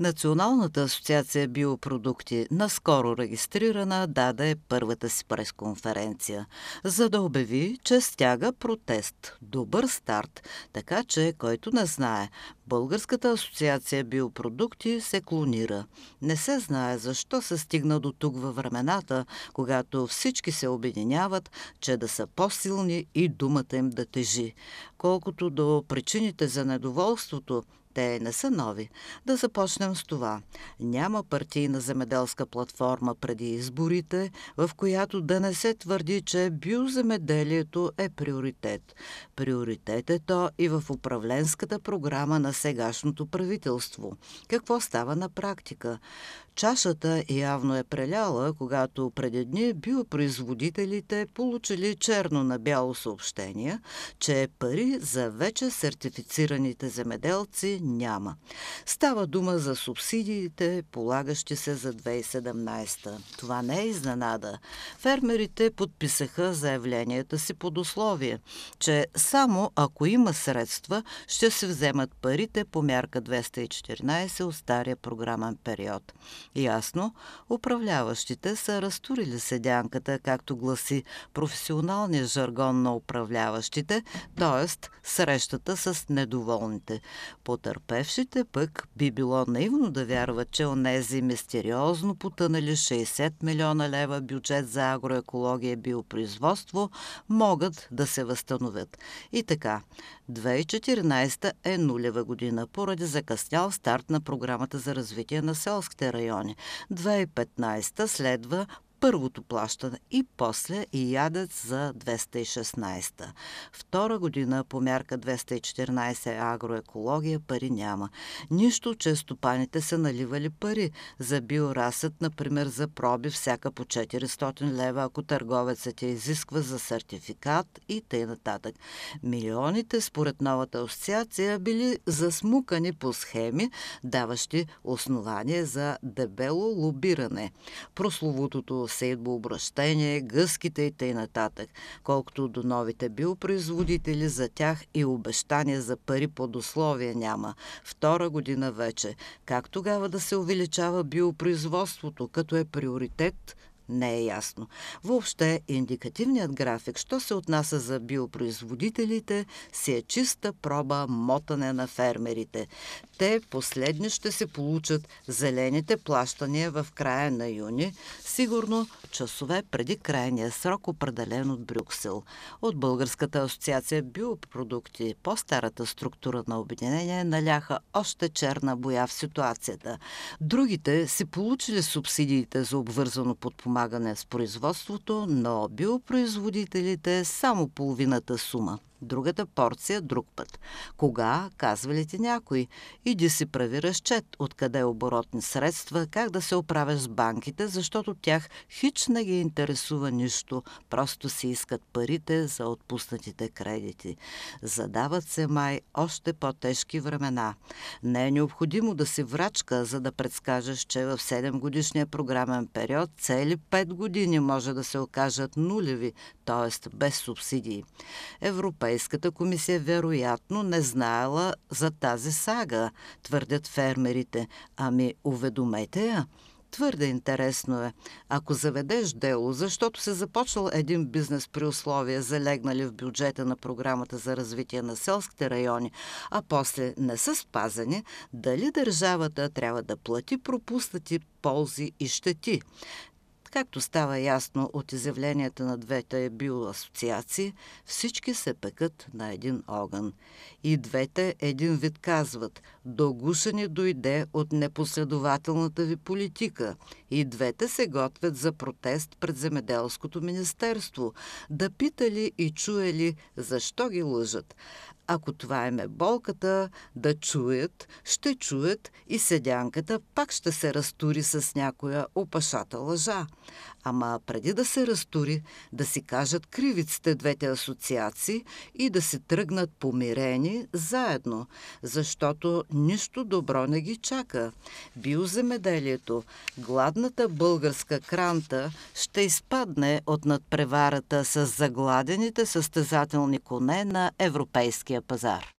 Националната асоциация биопродукти, наскоро регистрирана, даде първата си пресконференция, за да обяви, че стяга протест. Добър старт, така че, който не знае, Българската асоциация биопродукти се клонира. Не се знае защо се стигна до тук във времената, когато всички се обединяват, че да са по-силни и думата им да тежи. Колкото до причините за недоволството, те не са нови. Да започнем с това. Няма партийна земеделска платформа преди изборите, в която да не се твърди, че биоземеделието е приоритет. Приоритет е то и в управленската програма на сегашното правителство. Какво става на практика? Чашата явно е преляла, когато преди дни биопроизводителите получили черно на бяло съобщение, че пари за вече сертифицираните земеделци няма. Става дума за субсидиите, полагащи се за 2017. Това не е изненада. Фермерите подписаха заявленията си под условие, че само ако има средства, ще се вземат парите по мярка 214 от стария програмен период. Ясно, управляващите са разтурили седянката, както гласи професионалния жаргон на управляващите, т.е. срещата с недоволните. Потърпевшите пък би било наивно да вярват, че онези мистериозно потънали 60 милиона лева бюджет за агроекология и биопроизводство могат да се възстановят. И така, 2014 е нулева година поради закъснял старт на програмата за развитие на селските райони райони. 2015 следва първото плащане и после и ядец за 216. Втора година по мярка 214 агроекология пари няма. Нищо, че стопаните са наливали пари за биорасът, например за проби всяка по 400 лева, ако търговецът я изисква за сертификат и т.н. нататък. Милионите, според новата асоциация, били засмукани по схеми, даващи основание за дебело лобиране. Прословутото обращение, гъските и т.н. Колкото до новите биопроизводители, за тях и обещания за пари под условия няма. Втора година вече. Как тогава да се увеличава биопроизводството, като е приоритет не е ясно. Въобще, индикативният график, що се отнася за биопроизводителите, си е чиста проба мотане на фермерите. Те последни ще се получат зелените плащания в края на юни, сигурно часове преди крайния срок, определен от Брюксел. От Българската асоциация биопродукти, по-старата структура на обединение, наляха още черна боя в ситуацията. Другите си получили субсидиите за обвързано подпомагане подпомагане с производството, но биопроизводителите само половината сума другата порция друг път. Кога, казва ли ти някой, иди си прави разчет, откъде оборотни средства, как да се оправяш с банките, защото тях хич не ги интересува нищо, просто си искат парите за отпуснатите кредити. Задават се май още по-тежки времена. Не е необходимо да си врачка, за да предскажеш, че в 7 годишния програмен период цели 5 години може да се окажат нулеви, т.е. без субсидии. Европейските Европейската комисия вероятно не знаела за тази сага, твърдят фермерите. Ами уведомете я. Твърде интересно е. Ако заведеш дело, защото се започнал един бизнес при условия, залегнали в бюджета на програмата за развитие на селските райони, а после не са спазани, дали държавата трябва да плати пропуснати ползи и щети? Както става ясно от изявленията на двете биоасоциации, всички се пекат на един огън. И двете един вид казват – до гуша дойде от непоследователната ви политика. И двете се готвят за протест пред Земеделското министерство. Да питали и чуели защо ги лъжат. Ако това им е болката, да чуят, ще чуят и седянката пак ще се разтури с някоя опашата лъжа – Ама преди да се разтури, да си кажат кривиците двете асоциации и да се тръгнат помирени заедно, защото нищо добро не ги чака. Биоземеделието, гладната българска кранта ще изпадне от надпреварата с загладените състезателни коне на европейския пазар.